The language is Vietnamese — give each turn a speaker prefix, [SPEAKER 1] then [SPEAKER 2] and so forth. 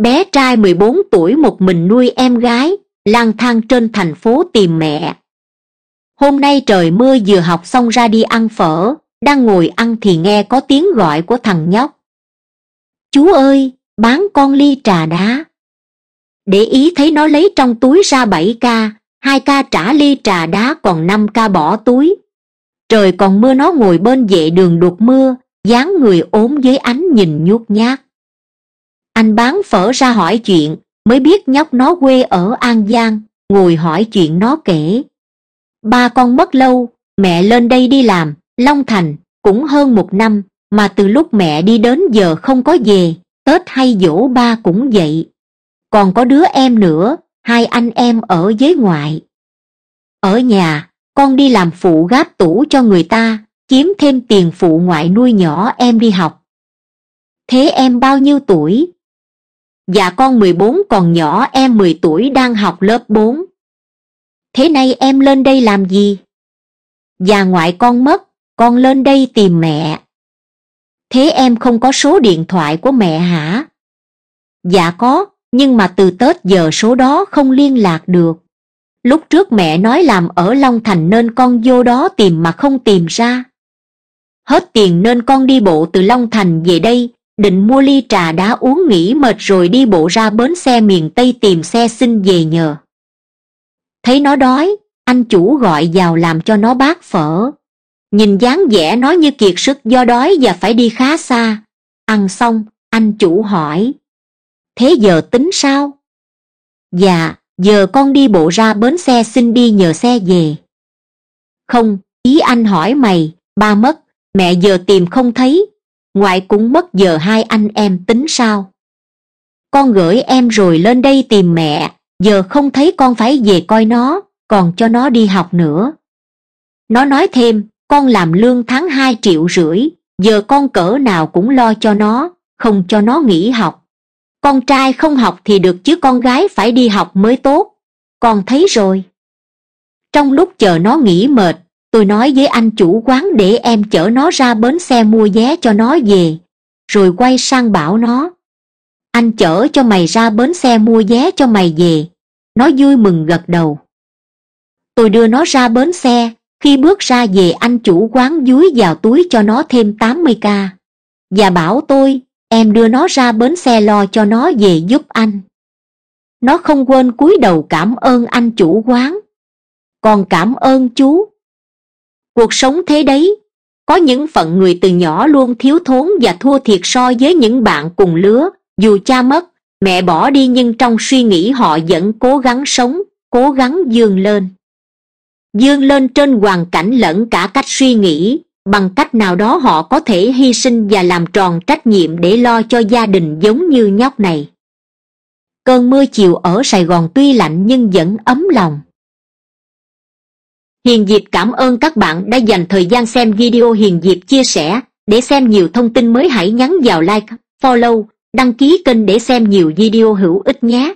[SPEAKER 1] bé trai 14 tuổi một mình nuôi em gái lang thang trên thành phố tìm mẹ hôm nay trời mưa vừa học xong ra đi ăn phở đang ngồi ăn thì nghe có tiếng gọi của thằng nhóc chú ơi bán con ly trà đá để ý thấy nó lấy trong túi ra bảy k hai k trả ly trà đá còn năm k bỏ túi trời còn mưa nó ngồi bên vệ đường đột mưa dáng người ốm dưới ánh nhìn nhút nhát anh bán phở ra hỏi chuyện mới biết nhóc nó quê ở an giang ngồi hỏi chuyện nó kể ba con mất lâu mẹ lên đây đi làm long thành cũng hơn một năm mà từ lúc mẹ đi đến giờ không có về tết hay dỗ ba cũng vậy còn có đứa em nữa hai anh em ở giới ngoại ở nhà con đi làm phụ gáp tủ cho người ta kiếm thêm tiền phụ ngoại nuôi nhỏ em đi học thế em bao nhiêu tuổi và con mười bốn còn nhỏ em mười tuổi đang học lớp bốn thế nay em lên đây làm gì Già ngoại con mất con lên đây tìm mẹ thế em không có số điện thoại của mẹ hả dạ có nhưng mà từ tết giờ số đó không liên lạc được lúc trước mẹ nói làm ở long thành nên con vô đó tìm mà không tìm ra hết tiền nên con đi bộ từ long thành về đây định mua ly trà đá uống nghỉ mệt rồi đi bộ ra bến xe miền tây tìm xe xin về nhờ thấy nó đói anh chủ gọi vào làm cho nó bát phở nhìn dáng vẻ nó như kiệt sức do đói và phải đi khá xa ăn xong anh chủ hỏi thế giờ tính sao dạ giờ con đi bộ ra bến xe xin đi nhờ xe về không ý anh hỏi mày ba mất mẹ giờ tìm không thấy ngoại cũng mất giờ hai anh em tính sao con gửi em rồi lên đây tìm mẹ giờ không thấy con phải về coi nó còn cho nó đi học nữa nó nói thêm con làm lương tháng hai triệu rưỡi giờ con cỡ nào cũng lo cho nó không cho nó nghỉ học con trai không học thì được chứ con gái phải đi học mới tốt con thấy rồi trong lúc chờ nó nghỉ mệt tôi nói với anh chủ quán để em chở nó ra bến xe mua vé cho nó về rồi quay sang bảo nó anh chở cho mày ra bến xe mua vé cho mày về nó vui mừng gật đầu tôi đưa nó ra bến xe khi bước ra về anh chủ quán dúi vào túi cho nó thêm tám mươi k và bảo tôi em đưa nó ra bến xe lo cho nó về giúp anh nó không quên cúi đầu cảm ơn anh chủ quán còn cảm ơn chú cuộc sống thế đấy có những phận người từ nhỏ luôn thiếu thốn và thua thiệt so với những bạn cùng lứa dù cha mất mẹ bỏ đi nhưng trong suy nghĩ họ vẫn cố gắng sống cố gắng dương lên dương lên trên hoàn cảnh lẫn cả cách suy nghĩ bằng cách nào đó họ có thể hy sinh và làm tròn trách nhiệm để lo cho gia đình giống như nhóc này cơn mưa chiều ở sài gòn tuy lạnh nhưng vẫn ấm lòng hiền diệp cảm ơn các bạn đã dành thời gian xem video hiền diệp chia sẻ để xem nhiều thông tin mới hãy nhắn vào like follow đăng ký kênh để xem nhiều video hữu ích nhé